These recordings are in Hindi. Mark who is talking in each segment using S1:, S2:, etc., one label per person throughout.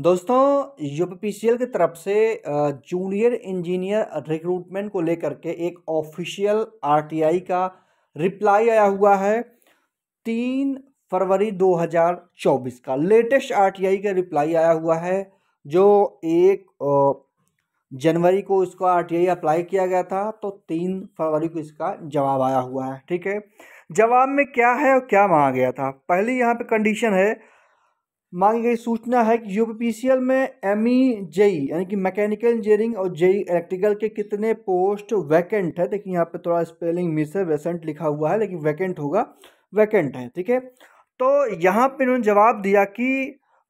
S1: दोस्तों यूपीपीसीएल की तरफ से जूनियर इंजीनियर रिक्रूटमेंट को लेकर के एक ऑफिशियल आरटीआई का रिप्लाई आया हुआ है तीन फरवरी 2024 का लेटेस्ट आरटीआई का रिप्लाई आया हुआ है जो एक जनवरी को इसको आरटीआई अप्लाई किया गया था तो तीन फरवरी को इसका जवाब आया हुआ है ठीक है जवाब में क्या है और क्या मांगा गया था पहली यहाँ पे कंडीशन है मांगी गई सूचना है कि यूपीपीसीएल में एम ई जेई यानी कि मैकेनिकल इंजीनियरिंग और जेई e इलेक्ट्रिकल के कितने पोस्ट वैकेंट है देखिए यहाँ पे थोड़ा स्पेलिंग मिस है वैसेंट लिखा हुआ है लेकिन वैकेंट होगा वैकेंट है ठीक है तो यहाँ पे इन्होंने जवाब दिया कि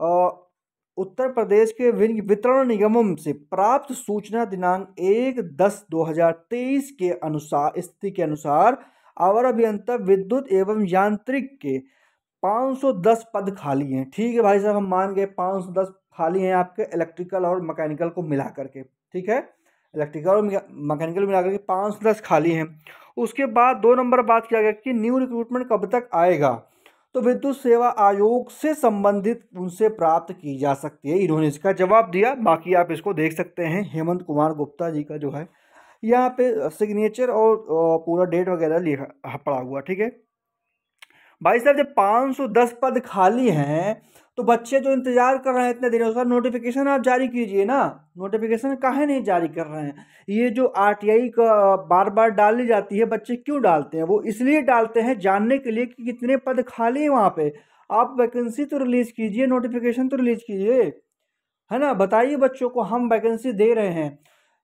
S1: आ, उत्तर प्रदेश के वितरण निगमों से प्राप्त सूचना दिनांक एक दस दो हज़ार तेईस के अनुसार स्थिति के अनुसार आवर अभियंता विद्युत एवं यांत्रिक के 510 पद खाली हैं ठीक है भाई साहब हम मान गए 510 खाली हैं आपके इलेक्ट्रिकल और मैकेनिकल को मिला करके ठीक है इलेक्ट्रिकल और मैकेनिकल मिला करके पाँच दस खाली हैं उसके बाद दो नंबर बात किया गया कि न्यू रिक्रूटमेंट कब तक आएगा तो विद्युत सेवा आयोग से संबंधित उनसे प्राप्त की जा सकती है इन्होंने इसका जवाब दिया बाकी आप इसको देख सकते हैं हेमंत कुमार गुप्ता जी का जो है यहाँ पे सिग्नेचर और पूरा डेट वगैरह लिखा पड़ा हुआ ठीक है भाई साहब जब पाँच सौ दस पद खाली हैं तो बच्चे जो इंतज़ार कर रहे हैं इतने देर उसका नोटिफिकेशन आप जारी कीजिए ना नोटिफिकेशन काहे नहीं जारी कर रहे हैं ये जो आर का बार बार डाली जाती है बच्चे क्यों डालते हैं वो इसलिए डालते हैं जानने के लिए कि कितने पद खाली हैं वहाँ पर आप वैकेंसी तो रिलीज़ कीजिए नोटिफिकेशन तो रिलीज़ कीजिए है ना बताइए बच्चों को हम वैकेंसी दे रहे हैं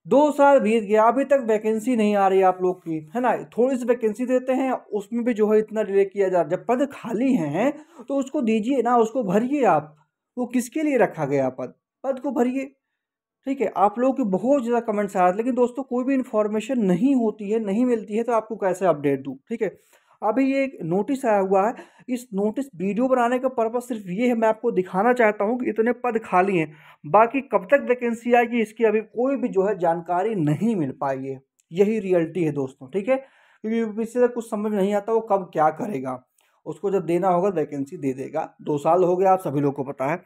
S1: दो साल बीत गया अभी तक वैकेंसी नहीं आ रही आप लोग की है ना थोड़ी सी वैकेंसी देते हैं उसमें भी जो है इतना डिले किया जा रहा जब पद खाली हैं तो उसको दीजिए ना उसको भरिए आप वो किसके लिए रखा गया पद पद को भरिए ठीक है आप लोगों के बहुत ज़्यादा कमेंट्स आ रहे हैं लेकिन दोस्तों कोई भी इन्फॉर्मेशन नहीं होती है नहीं मिलती है तो आपको कैसे अपडेट दूँ ठीक है अभी ये नोटिस आया हुआ है इस नोटिस वीडियो बनाने का पर्पज़ सिर्फ ये है मैं आपको दिखाना चाहता हूँ कि इतने पद खाली हैं बाकी कब तक वैकेंसी आएगी इसकी अभी कोई भी जो है जानकारी नहीं मिल पाई है यही रियलिटी है दोस्तों ठीक है क्योंकि यूपीएससी से कुछ समझ नहीं आता वो कब क्या करेगा उसको जब देना होगा तो वैकेंसी दे देगा दो साल हो गया आप सभी लोग को पता है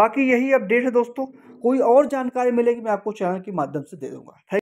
S1: बाकी यही अपडेट है दोस्तों कोई और जानकारी मिलेगी मैं आपको चैनल के माध्यम से दे दूंगा